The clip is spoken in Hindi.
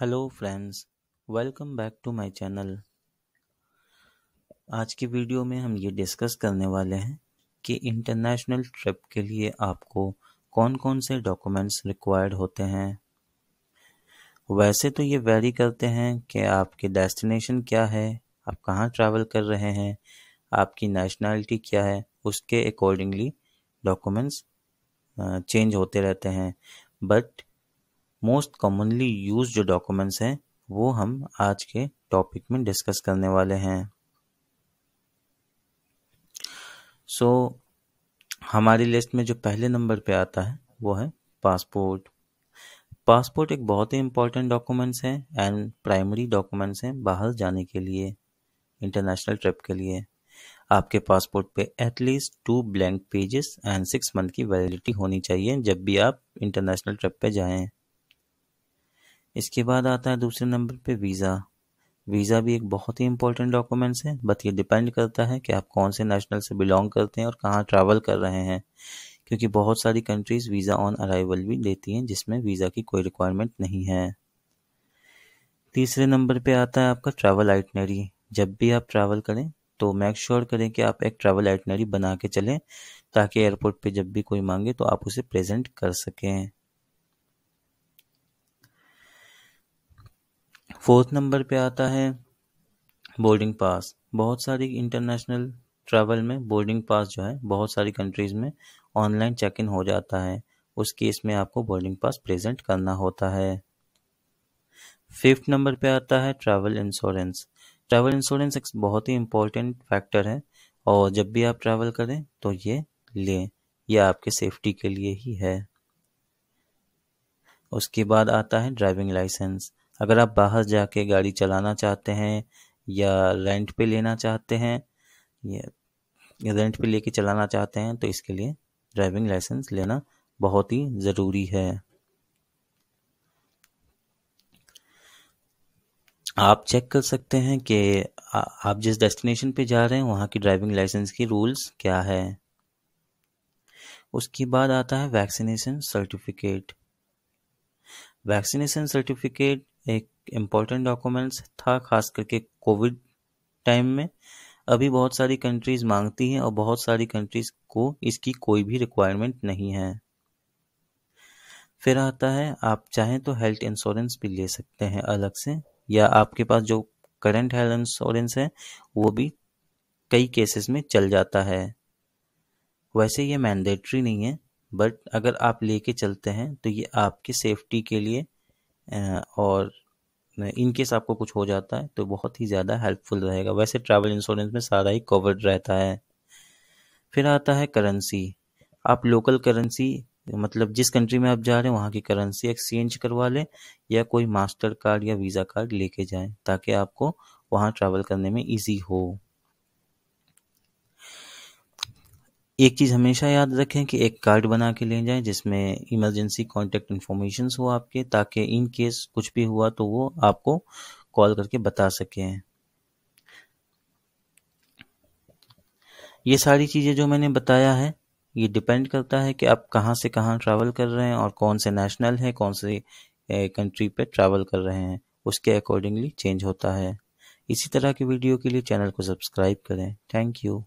hello friends welcome back to my channel आज की वीडियो में हम ये डिस्कस करने वाले हैं कि इंटरनेशनल ट्रिप के लिए आपको कौन कौन से डॉक्यूमेंट्स रिक्वायर्ड होते हैं वैसे तो ये वेरी करते हैं कि आपके डेस्टिनेशन क्या है आप कहाँ ट्रैवल कर रहे हैं आपकी नेशनैलिटी क्या है उसके अकॉर्डिंगली डॉक्यूमेंट्स चेंज होते रहते हैं बट मोस्ट कॉमनली यूज जो डॉक्यूमेंट्स हैं वो हम आज के टॉपिक में डिस्कस करने वाले हैं सो so, हमारी लिस्ट में जो पहले नंबर पे आता है वो है पासपोर्ट पासपोर्ट एक बहुत ही इंपॉर्टेंट डॉक्यूमेंट्स हैं एंड प्राइमरी डॉक्यूमेंट्स हैं बाहर जाने के लिए इंटरनेशनल ट्रिप के लिए आपके पासपोर्ट पे at least two blank pages and six month की वैलिडिटी होनी चाहिए जब भी आप इंटरनेशनल ट्रिप पे जाएं इसके बाद आता है दूसरे नंबर पे वीज़ा वीज़ा भी एक बहुत ही इंपॉर्टेंट डॉक्यूमेंट्स है बट ये डिपेंड करता है कि आप कौन से नेशनल से बिलोंग करते हैं और कहाँ ट्रैवल कर रहे हैं क्योंकि बहुत सारी कंट्रीज़ वीज़ा ऑन अराइवल भी देती हैं जिसमें वीज़ा की कोई रिक्वायरमेंट नहीं है तीसरे नंबर पे आता है आपका ट्रैवल आइटनरी जब भी आप ट्रैवल करें तो मेक श्योर sure करें कि आप एक ट्रैवल आइटनरी बना के चलें ताकि एयरपोर्ट पे जब भी कोई मांगे तो आप उसे प्रेजेंट कर सकें फोर्थ नंबर पे आता है बोर्डिंग पास बहुत सारी इंटरनेशनल ट्रैवल में बोर्डिंग पास जो है बहुत सारी कंट्रीज़ में ऑनलाइन चेक इन हो जाता है उस केस में आपको बोर्डिंग पास प्रेजेंट करना होता है फिफ्थ नंबर पे आता है ट्रैवल इंश्योरेंस ट्रैवल इंश्योरेंस एक बहुत ही इंपॉर्टेंट फैक्टर है और जब भी आप ट्रैवल करें तो ये लें यह आपके सेफ्टी के लिए ही है उसके बाद आता है ड्राइविंग लाइसेंस अगर आप बाहर जाके गाड़ी चलाना चाहते हैं या रेंट पे लेना चाहते हैं या रेंट पे लेके चलाना चाहते हैं तो इसके लिए ड्राइविंग लाइसेंस लेना बहुत ही ज़रूरी है आप चेक कर सकते हैं कि आप जिस डेस्टिनेशन पे जा रहे हैं वहाँ की ड्राइविंग लाइसेंस की रूल्स क्या है उसके बाद आता है वैक्सीनेशन सर्टिफिकेट वैक्सीनेशन सर्टिफिकेट एक इम्पॉर्टेंट डॉक्यूमेंट्स था ख़ास करके कोविड टाइम में अभी बहुत सारी कंट्रीज़ मांगती हैं और बहुत सारी कंट्रीज़ को इसकी कोई भी रिक्वायरमेंट नहीं है फिर आता है आप चाहें तो हेल्थ इंश्योरेंस भी ले सकते हैं अलग से या आपके पास जो करंट हेल्थ इंश्योरेंस है वो भी कई केसेस में चल जाता है वैसे ये मैंडेटरी नहीं है बट अगर आप लेके चलते हैं तो ये आपकी सेफ्टी के लिए और इन केस आपको कुछ हो जाता है तो बहुत ही ज़्यादा हेल्पफुल रहेगा वैसे ट्रैवल इंश्योरेंस में सारा ही कवर्ड रहता है फिर आता है करेंसी आप लोकल करेंसी मतलब जिस कंट्री में आप जा रहे हैं वहाँ की करेंसी एक्सचेंज करवा लें या कोई मास्टर कार्ड या वीज़ा कार्ड लेके जाएं ताकि आपको वहाँ ट्रैवल करने में इजी हो एक चीज़ हमेशा याद रखें कि एक कार्ड बना के ले जाएं जिसमें इमरजेंसी कॉन्टेक्ट इन्फॉर्मेशन हो आपके ताकि इन केस कुछ भी हुआ तो वो आपको कॉल करके बता सकें ये सारी चीज़ें जो मैंने बताया है ये डिपेंड करता है कि आप कहाँ से कहाँ ट्रैवल कर रहे हैं और कौन से नेशनल हैं कौन से कंट्री पे ट्रैवल कर रहे हैं उसके अकॉर्डिंगली चेंज होता है इसी तरह के वीडियो के लिए चैनल को सब्सक्राइब करें थैंक यू